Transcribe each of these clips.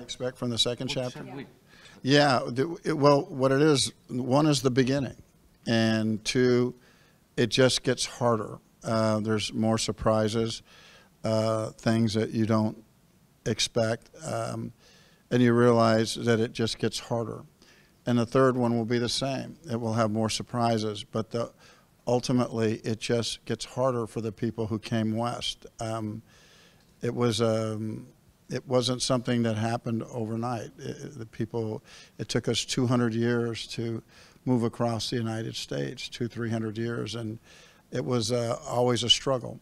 I expect from the second chapter? yeah, it, well, what it is, one is the beginning, and two, it just gets harder. Uh, there's more surprises, uh, things that you don't expect, um, and you realize that it just gets harder. And the third one will be the same. It will have more surprises, but the, ultimately it just gets harder for the people who came west. Um, it was um, it wasn't something that happened overnight. It, the people, it took us 200 years to move across the United States, two, 300 years, and it was uh, always a struggle.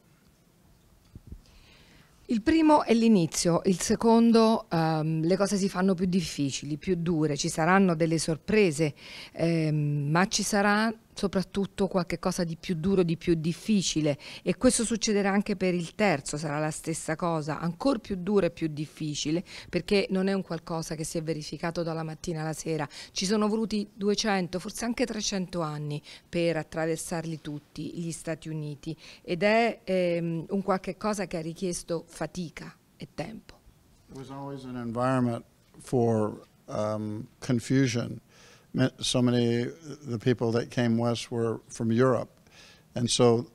Il primo è l'inizio, il secondo um, le cose si fanno più difficili, più dure, ci saranno delle sorprese, ehm, ma ci sarà soprattutto qualche cosa di più duro, di più difficile e questo succederà anche per il terzo, sarà la stessa cosa, ancora più duro e più difficile perché non è un qualcosa che si è verificato dalla mattina alla sera, ci sono voluti 200, forse anche 300 anni per attraversarli tutti gli Stati Uniti ed è ehm, un qualche cosa che ha richiesto fatica e tempo. It was always an environment for um, confusion so many the people that came west were from Europe, and so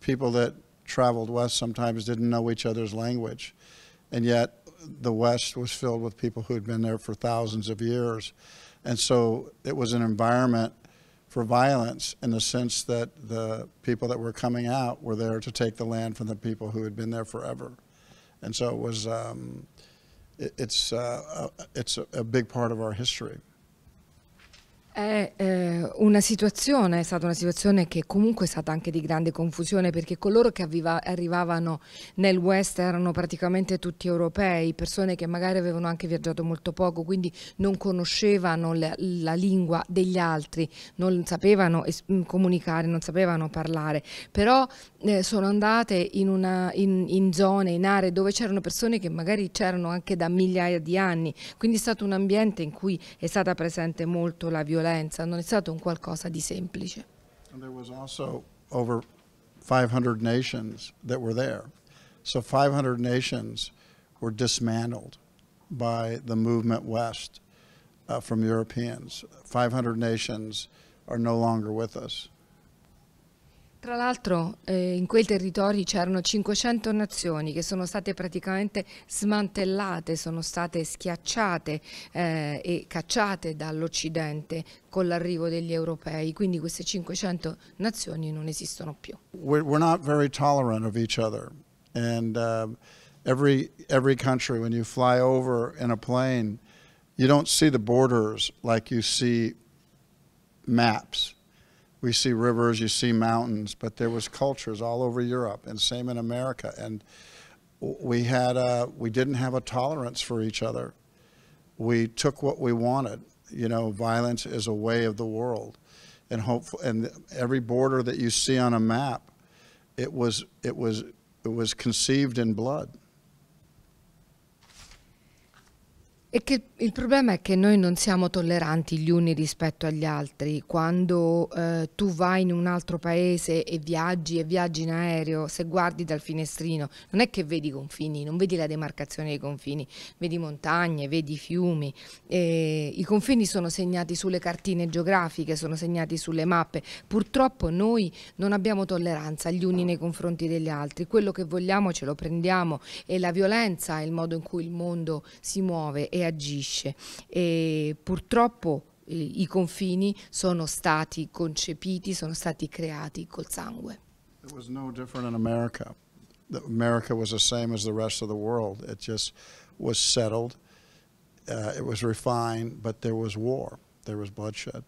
people that traveled west sometimes didn't know each other's language, and yet the West was filled with people who had been there for thousands of years, and so it was an environment for violence in the sense that the people that were coming out were there to take the land from the people who had been there forever, and so it was. Um, it, it's uh, it's a, a big part of our history. È eh, una situazione, è stata una situazione che comunque è stata anche di grande confusione perché coloro che avviva, arrivavano nel West erano praticamente tutti europei, persone che magari avevano anche viaggiato molto poco, quindi non conoscevano la, la lingua degli altri, non sapevano es- mm, comunicare, non sapevano parlare, però eh, sono andate in, una, in, in zone, in aree dove c'erano persone che magari c'erano anche da migliaia di anni, quindi è stato un ambiente in cui è stata presente molto la violenza violenza, non è stato un qualcosa di semplice. And there was also over 500 nations that were there. So 500 nations were dismantled by the movement west uh, from Europeans. 500 nations are no longer with us. Tra l'altro eh, in quei territori c'erano 500 nazioni che sono state praticamente smantellate, sono state schiacciate eh, e cacciate dall'Occidente con l'arrivo degli europei, quindi queste 500 nazioni non esistono più. We're, we're not very tolerant of each other and uh, every, every country when you fly over in a plane you don't see the borders like you see maps. we see rivers, you see mountains, but there was cultures all over Europe and same in America. And we had a, uh, we didn't have a tolerance for each other. We took what we wanted. You know, violence is a way of the world, and hopeful. And every border that you see on a map, it was it was it was conceived in blood. It could Il problema è che noi non siamo tolleranti gli uni rispetto agli altri. Quando eh, tu vai in un altro paese e viaggi e viaggi in aereo, se guardi dal finestrino, non è che vedi i confini, non vedi la demarcazione dei confini, vedi montagne, vedi fiumi. Eh, I confini sono segnati sulle cartine geografiche, sono segnati sulle mappe. Purtroppo noi non abbiamo tolleranza gli uni nei confronti degli altri. Quello che vogliamo ce lo prendiamo e la violenza è il modo in cui il mondo si muove e agisce colpisce. E purtroppo eh, i confini sono stati concepiti, sono stati creati col sangue. It was no different in America. America was the same as the rest of the world. It just was settled, uh, it was refined, but there was war, there was bloodshed.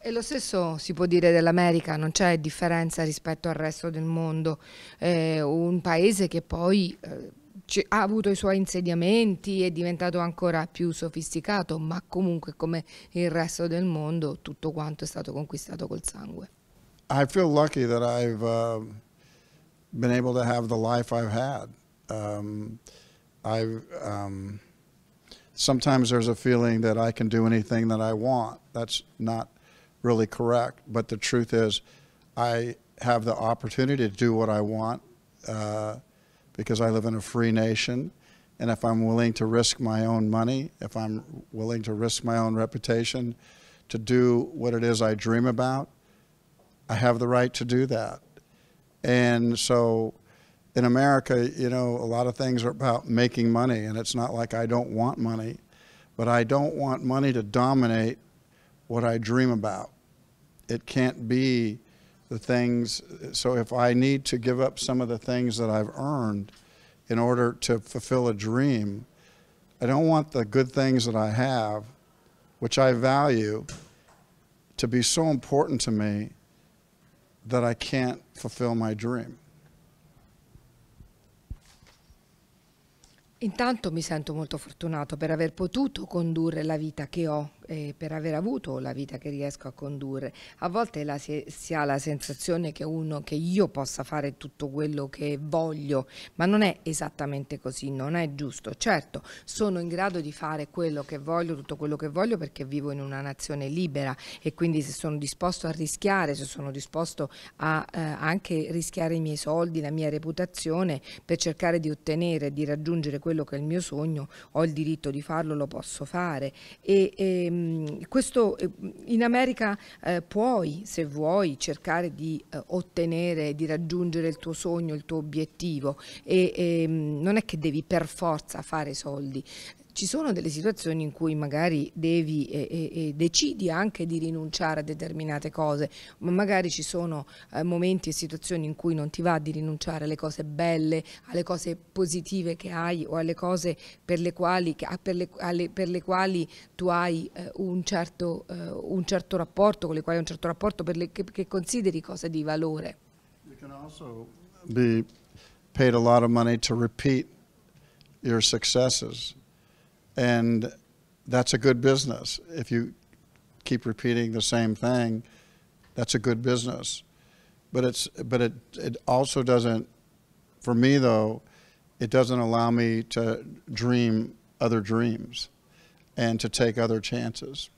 E lo stesso si può dire dell'America, non c'è differenza rispetto al resto del mondo, eh, un paese che poi eh, ha avuto i suoi insediamenti, è diventato ancora più sofisticato, ma comunque come il resto del mondo tutto quanto è stato conquistato col sangue. I feel lucky that I've uh, been able to have the life I've had. Um, I've, um, sometimes there's a feeling that I can do anything that I want. That's not really correct, but the truth is I have the opportunity to do what I want. Uh, because I live in a free nation. And if I'm willing to risk my own money, if I'm willing to risk my own reputation to do what it is I dream about, I have the right to do that. And so in America, you know, a lot of things are about making money, and it's not like I don't want money, but I don't want money to dominate what I dream about. It can't be the things, so if I need to give up some of the things that I've earned in order to fulfill a dream, I don't want the good things that I have, which I value, to be so important to me that I can't fulfill my dream. Intanto mi sento molto fortunato per aver potuto condurre la vita che ho eh, per aver avuto la vita che riesco a condurre. A volte la, si, si, ha la sensazione che, uno, che io possa fare tutto quello che voglio, ma non è esattamente così, non è giusto. Certo, sono in grado di fare quello che voglio, tutto quello che voglio perché vivo in una nazione libera e quindi se sono disposto a rischiare, se sono disposto a eh, anche rischiare i miei soldi, la mia reputazione per cercare di ottenere, di raggiungere quello che è il mio sogno, ho il diritto di farlo, lo posso fare. E, e ehm, Ehm, questo ehm, in America eh, puoi, se vuoi, cercare di eh, ottenere, di raggiungere il tuo sogno, il tuo obiettivo e ehm, non è che devi per forza fare soldi, ci sono delle situazioni in cui magari devi e, e, e decidi anche di rinunciare a determinate cose, ma magari ci sono eh, momenti e situazioni in cui non ti va di rinunciare alle cose belle, alle cose positive che hai o alle cose per le quali, per le, alle, per le quali tu hai eh, un, certo, eh, un, certo, rapporto, con le quali hai un certo rapporto le, che, che consideri cose di valore. You can also be paid a lot of money to repeat your successes. And that's a good business. If you keep repeating the same thing, that's a good business. But it's but it it also doesn't for me though, it doesn't allow me to dream other dreams and to take other chances.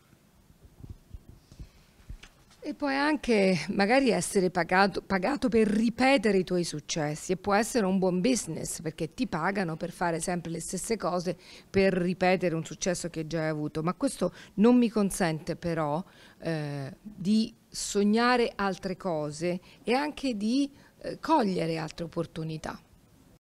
E puoi anche magari essere pagato, pagato, per ripetere i tuoi successi e può essere un buon business perché ti pagano per fare sempre le stesse cose, per ripetere un successo che già hai avuto, ma questo non mi consente però eh, di sognare altre cose e anche di eh, cogliere altre opportunità.